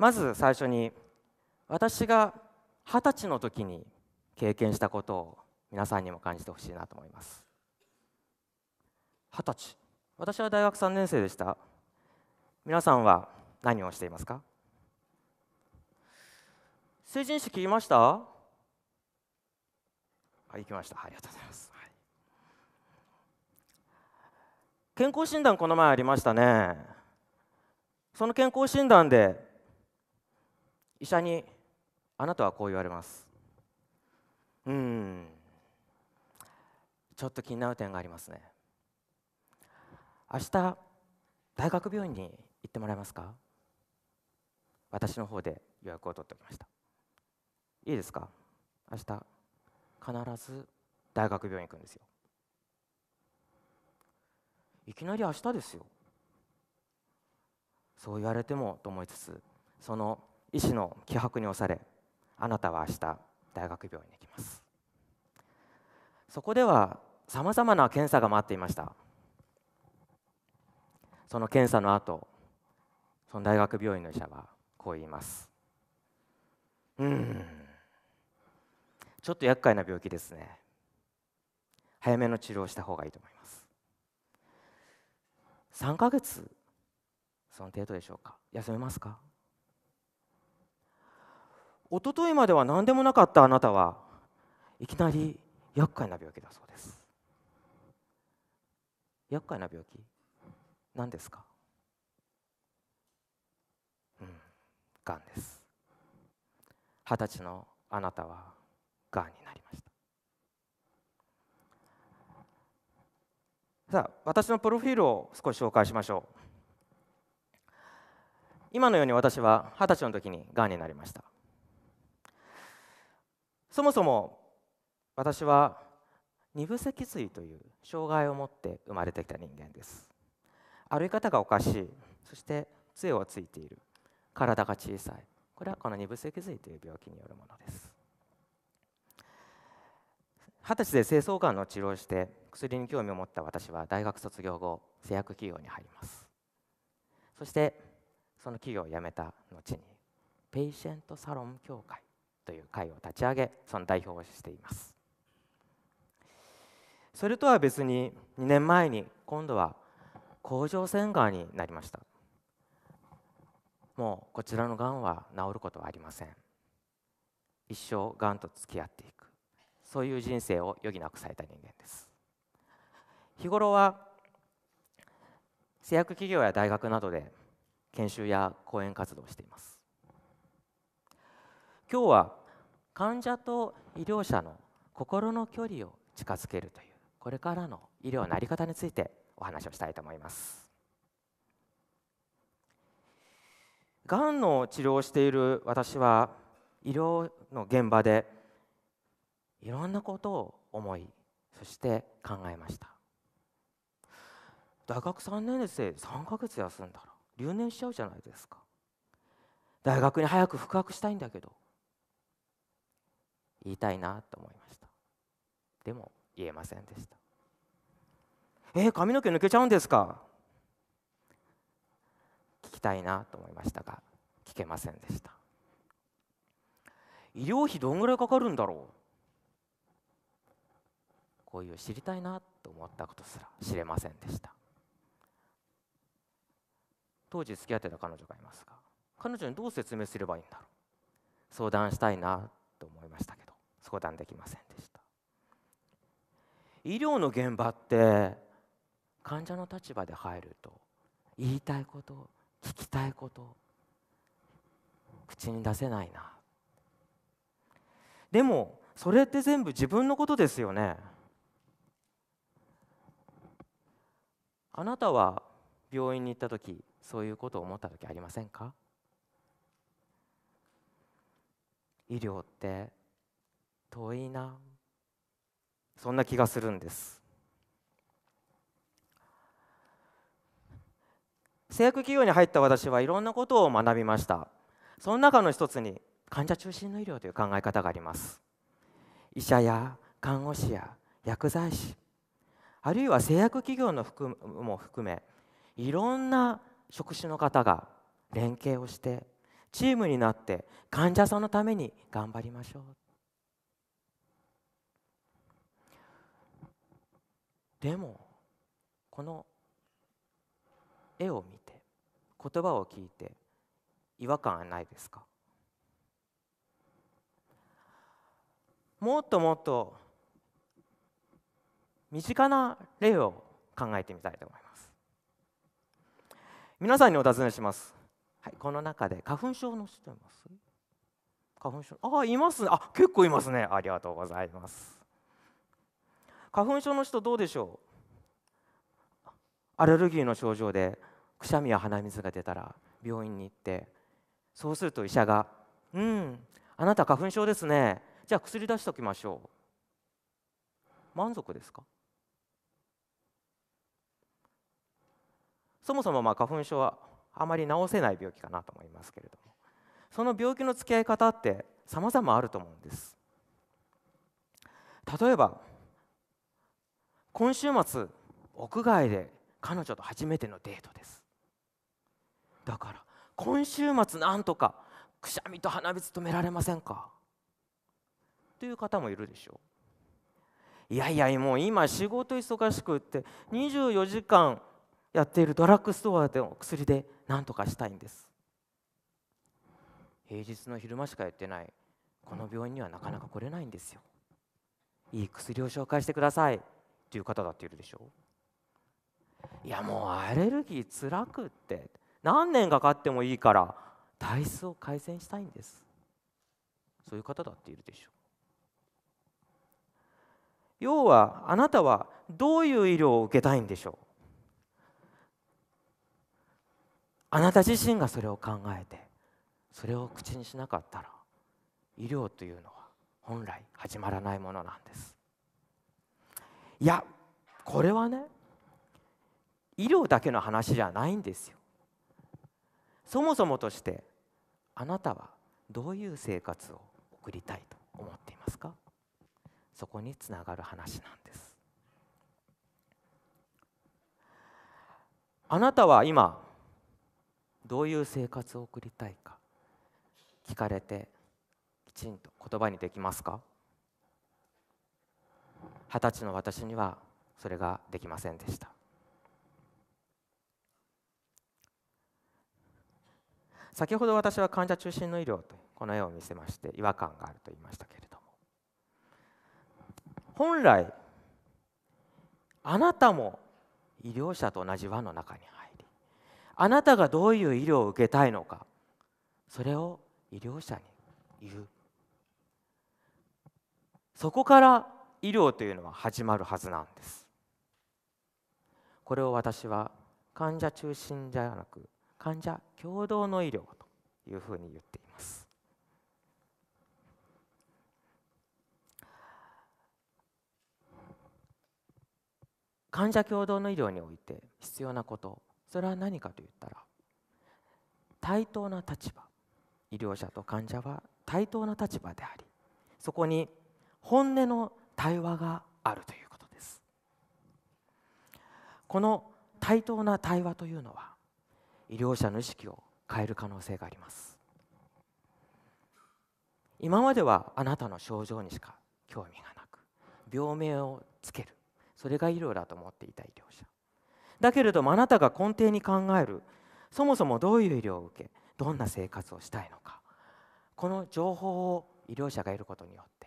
まず最初に私が二十歳の時に経験したことを皆さんにも感じてほしいなと思います二十歳私は大学3年生でした皆さんは何をしていますか成人式いましたあ行きました、ありがとうございます、はい、健康診断この前ありましたねその健康診断で医者にあなたはこう言われますうんちょっと気になる点がありますね明日大学病院に行ってもらえますか私の方で予約を取っておきましたいいですか明日必ず大学病院行くんですよいきなり明日ですよそう言われてもと思いつつその医師の気迫に押されあなたは明日大学病院に行きますそこではさまざまな検査が待っていましたその検査の後その大学病院の医者はこう言いますうんちょっと厄介な病気ですね早めの治療をした方がいいと思います3ヶ月その程度でしょうか休めますか一昨日までは何でもなかったあなたはいきなり厄介な病気だそうです厄介な病気何ですかうんがんです二十歳のあなたはがんになりましたさあ私のプロフィールを少し紹介しましょう今のように私は二十歳の時にがんになりましたそもそも私は二部脊椎という障害を持って生まれてきた人間です歩き方がおかしいそして杖をついている体が小さいこれはこの二部脊髄という病気によるものです二十歳で精巣がんの治療をして薬に興味を持った私は大学卒業後製薬企業に入りますそしてその企業を辞めた後にペイシェントサロン協会という会を立ち上げその代表をしていますそれとは別に2年前に今度は甲状腺がんになりましたもうこちらのがんは治ることはありません一生がんと付き合っていくそういう人生を余儀なくされた人間です日頃は製薬企業や大学などで研修や講演活動をしています今日は患者と医療者の心の距離を近づけるというこれからの医療の在り方についてお話をしたいと思いますがんの治療をしている私は医療の現場でいろんなことを思いそして考えました大学3年生3ヶ月休んだら留年しちゃうじゃないですか大学に早く復学したいんだけど言いたいなと思いましたでも言えませんでしたえー、髪の毛抜けちゃうんですか聞きたいなと思いましたが聞けませんでした医療費どんぐらいかかるんだろうこういう知りたいなと思ったことすら知れませんでした当時付き合ってた彼女がいますが彼女にどう説明すればいいんだろう相談したいなと思いました相談できませんでした医療の現場って患者の立場で入ると言いたいこと聞きたいこと口に出せないなでもそれって全部自分のことですよねあなたは病院に行った時そういうことを思った時ありませんか医療って遠いなそんな気がするんです製薬企業に入った私はいろんなことを学びましたその中の一つに患者中心の医療という考え方があります医者や看護師や薬剤師あるいは製薬企業の含も含めいろんな職種の方が連携をしてチームになって患者さんのために頑張りましょうでもこの絵を見て言葉を聞いて違和感はないですかもっともっと身近な例を考えてみたいと思います皆さんにお尋ねします、はい、この中で花粉症の人います花粉症あいますあ結構いますねありがとうございます花粉症の人どうでしょうアレルギーの症状でくしゃみや鼻水が出たら病院に行ってそうすると医者が「うんあなた花粉症ですねじゃあ薬出しときましょう」満足ですかそもそもまあ花粉症はあまり治せない病気かなと思いますけれどもその病気の付き合い方ってさまざまあると思うんです例えば今週末屋外で彼女と初めてのデートですだから今週末なんとかくしゃみと鼻水止められませんかという方もいるでしょういやいやもう今仕事忙しくって24時間やっているドラッグストアでの薬で何とかしたいんです平日の昼間しかやってないこの病院にはなかなか来れないんですよいい薬を紹介してくださいっていう方だっているでしょいやもうアレルギーつらくって何年かかってもいいから体質を改善したいんですそういう方だっているでしょう要はあなたはどういう医療を受けたいんでしょうあなた自身がそれを考えてそれを口にしなかったら医療というのは本来始まらないものなんですいやこれはね医療だけの話じゃないんですよそもそもとしてあなたはどういう生活を送りたいと思っていますかそこにつながる話なんですあなたは今どういう生活を送りたいか聞かれてきちんと言葉にできますか二十歳の私にはそれができませんでした先ほど私は患者中心の医療とこの絵を見せまして違和感があると言いましたけれども本来あなたも医療者と同じ輪の中に入りあなたがどういう医療を受けたいのかそれを医療者に言うそこから医療というのは始まるはずなんですこれを私は患者中心じゃなく患者共同の医療というふうに言っています患者共同の医療において必要なことそれは何かといったら対等な立場医療者と患者は対等な立場でありそこに本音の対話があるということですこの対等な対話というのは医療者の意識を変える可能性があります今まではあなたの症状にしか興味がなく病名をつけるそれが医療だと思っていた医療者だけれどもあなたが根底に考えるそもそもどういう医療を受けどんな生活をしたいのかこの情報を医療者が得ることによって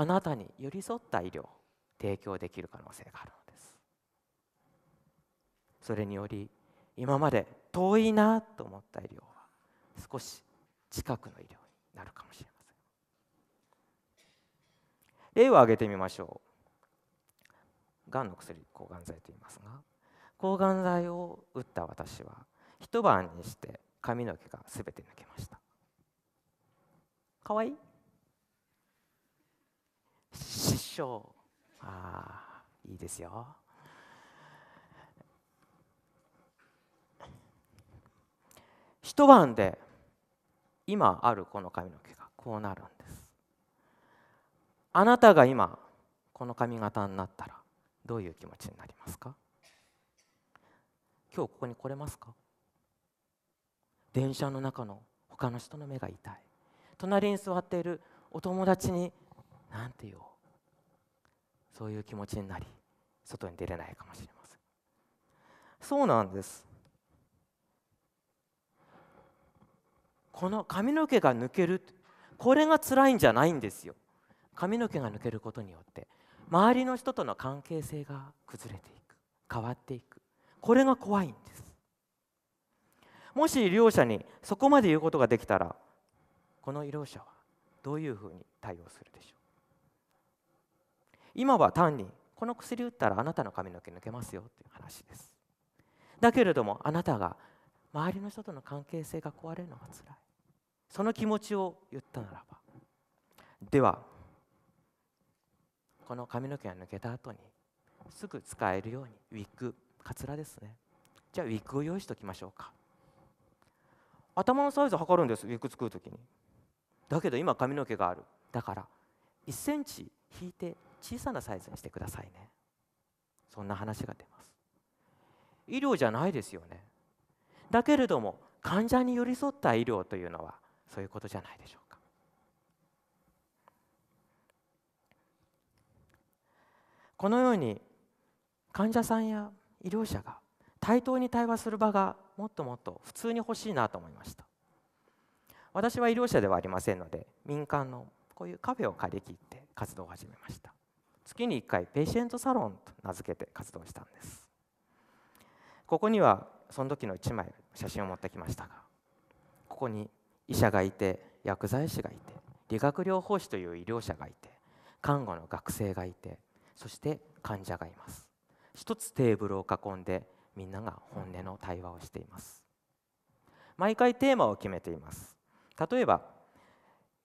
あなたに寄り添った医療を提供できる可能性があるのですそれにより今まで遠いなと思った医療は少し近くの医療になるかもしれません例を挙げてみましょうがんの薬抗がん剤と言いますが抗がん剤を打った私は一晩にして髪の毛がすべて抜けましたかわいい失笑ああいいですよ一晩で今あるこの髪の毛がこうなるんですあなたが今この髪型になったらどういう気持ちになりますか今日ここに来れますか電車の中の他の人の目が痛い隣に座っているお友達になんていうそういう気持ちになり外に出れないかもしれませんそうなんですこの髪の毛が抜けるこれが辛いんじゃないんですよ髪の毛が抜けることによって周りの人との関係性が崩れていく変わっていくこれが怖いんですもし両者にそこまで言うことができたらこの医療者はどういうふうに対応するでしょう今は単にこの薬打ったらあなたの髪の毛抜けますよっていう話ですだけれどもあなたが周りの人との関係性が壊れるのがつらいその気持ちを言ったならばではこの髪の毛が抜けた後にすぐ使えるようにウィッグかつらですねじゃあウィッグを用意しておきましょうか頭のサイズを測るんですウィッグ作る時にだけど今髪の毛があるだから1センチ引いて小さなサイズにしてくださいねそんな話が出ます医療じゃないですよねだけれども患者に寄り添った医療というのはそういうことじゃないでしょうかこのように患者さんや医療者が対等に対話する場がもっともっと普通に欲しいなと思いました私は医療者ではありませんので民間のこういうカフェを借り切って活動を始めました月に1回ペシェントサロンと名付けて活動したんですここにはその時の1枚写真を持ってきましたがここに医者がいて薬剤師がいて理学療法士という医療者がいて看護の学生がいてそして患者がいます一つテーブルを囲んでみんなが本音の対話をしています毎回テーマを決めています例えば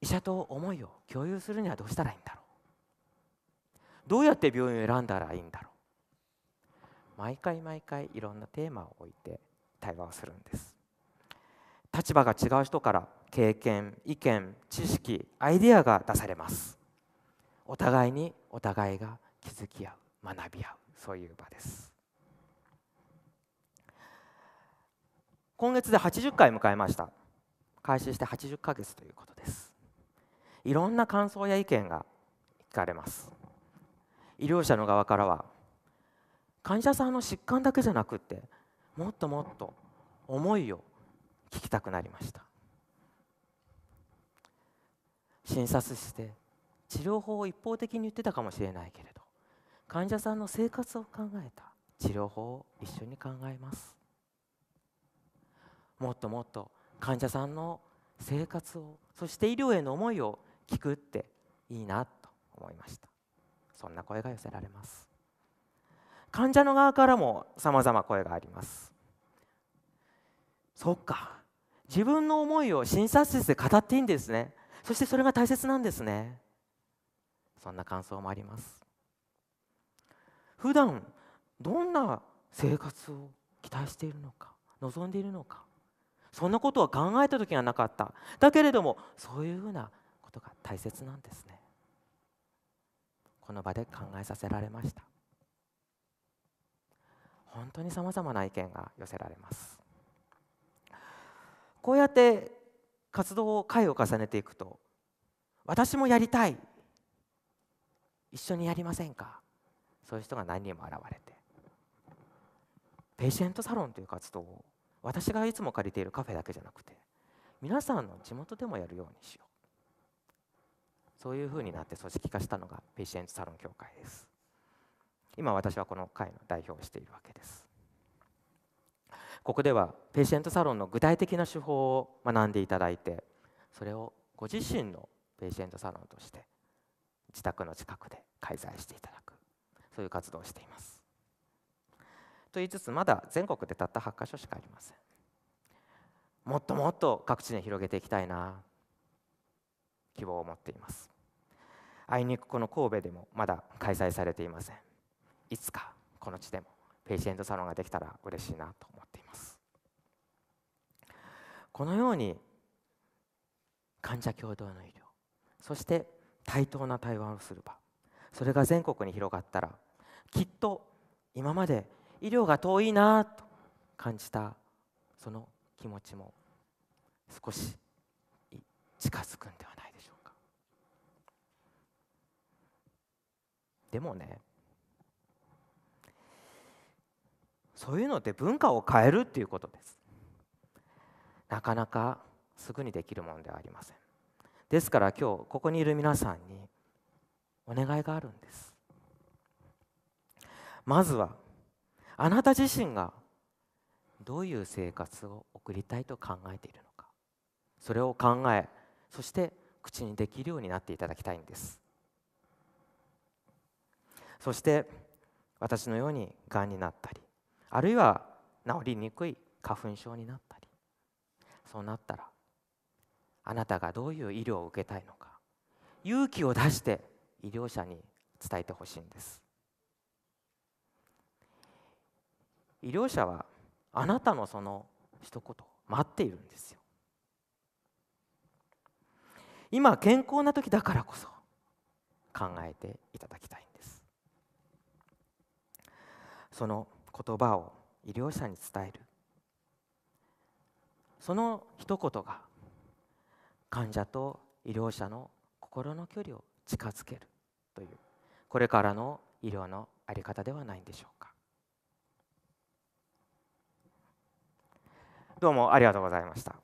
医者と思いを共有するにはどうしたらいいんだろうどうやって病院を選んだらいいんだろう毎回毎回いろんなテーマを置いて対話をするんです立場が違う人から経験意見知識アイデアが出されますお互いにお互いが気づき合う学び合うそういう場です今月で80回迎えました開始して80ヶ月ということですいろんな感想や意見が聞かれます医療者の側からは患者さんの疾患だけじゃなくってもっともっと思いを聞きたくなりました診察して治療法を一方的に言ってたかもしれないけれど患者さんの生活を考えた治療法を一緒に考えますもっともっと患者さんの生活をそして医療への思いを聞くっていいなと思いましたそんな声が寄せられます患者の側からもさまざま声がありますそっか自分の思いを診察室で語っていいんですねそしてそれが大切なんですねそんな感想もあります普段どんな生活を期待しているのか望んでいるのかそんなことは考えた時がなかっただけれどもそういうふうなことが大切なんですねこの場で考えさせられました本当にさまざまな意見が寄せられますこうやって活動を回を重ねていくと私もやりたい一緒にやりませんかそういう人が何人も現れてペイシェントサロンという活動を私がいつも借りているカフェだけじゃなくて皆さんの地元でもやるようにしようそういうふうになって組織化したのがペイシェントサロン協会です今私はこの会の代表をしているわけですここではペイシェントサロンの具体的な手法を学んでいただいてそれをご自身のペイシェントサロンとして自宅の近くで開催していただくそういう活動をしていますと言いつつまだ全国でたった8か所しかありませんもっともっと各地に広げていきたいな希望を持っていますあいにくこの神戸でもまだ開催されていませんいつかこの地でもペイシェントサロンができたら嬉しいなと思っていますこのように患者共同の医療そして対等な対話をする場それが全国に広がったらきっと今まで医療が遠いなと感じたその気持ちも少し近づくんではないでもねそういうのって文化を変えるっていうことですなかなかすぐにできるものではありませんですから今日ここにいる皆さんにお願いがあるんですまずはあなた自身がどういう生活を送りたいと考えているのかそれを考えそして口にできるようになっていただきたいんですそして私のようにがんになったりあるいは治りにくい花粉症になったりそうなったらあなたがどういう医療を受けたいのか勇気を出して医療者に伝えてほしいんです医療者はあなたのその一言を待っているんですよ今健康な時だからこそ考えていただきたいその言葉を医療者に伝えるその一言が患者と医療者の心の距離を近づけるというこれからの医療の在り方ではないんでしょうかどうもありがとうございました